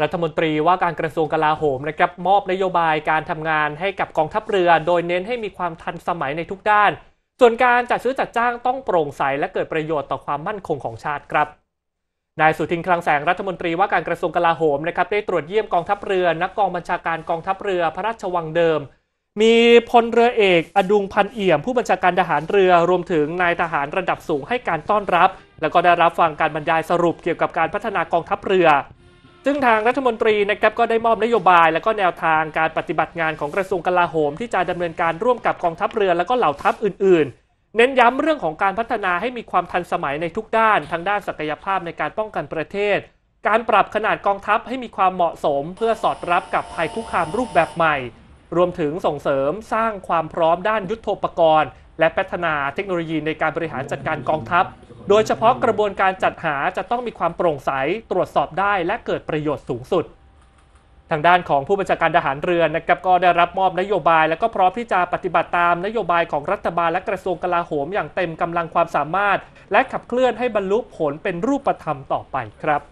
รัฐมนตรีว่าการกระทรวงกลาโหมนะครับมอบ นโยบายการทำงานให้กับกองทัพเรือโดยเน้นให้มีความทันสมัยในทุกด้าน ส่วนการจัดซื้อจัดจ้างต้องโปร่งใสและเกิดประโยชน์ต่อความมั่นคงของชาติครับ นายสุทินคลังแสงรัฐมนตรีว่าการกระทรวงกลาโหมนะครับได้ตรวจเยี่ยมกองทัพเรือนักกองบัญชาการกองทัพเรือพระราชวังเดิม มีพลเรือเอก อดุงพันเอี่ยมผู้บัญชาการทหารเรือ รวมถึงนายทหารระดับสูงให้การต้อนรับ แล้วก็ได้รับฟังการบรรยายสรุปเกี่ยวกับการพัฒนากองทัพเรือซึ่งทางรัฐมนตรีนะครับก็ได้มอบนโยบาย และก็แนวทางการปฏิบัติงานของกระทรวงกลาโหมที่จะดำเนินการร่วมกับกองทัพเรือและก็เหล่าทัพอื่นๆ เน้นย้ำเรื่องของการพัฒนาให้มีความทันสมัยในทุกด้านทั้งด้านศักยภาพในการป้องกันประเทศ การปรับขนาดกองทัพให้มีความเหมาะสม เพื่อสอดรับกับภัยคุกคามรูปแบบใหม่ รวมถึงส่งเสริมสร้างความพร้อมด้านยุทโธปกรณ์และพัฒนาเทคโนโลยีในการบริหารจัดการกองทัพโดยเฉพาะกระบวนการจัดหาจะต้องมีความโปร่งใส ตรวจสอบได้และเกิดประโยชน์สูงสุด ทางด้านของผู้บัญชาการทหารเรือนะครับก็ได้รับมอบนโยบายและก็พร้อมที่จะปฏิบัติตามนโยบายของรัฐบาลและกระทรวงกลาโหมอย่างเต็มกำลังความสามารถ และขับเคลื่อนให้บรรลุผลเป็นรูปธรรมต่อไปครับ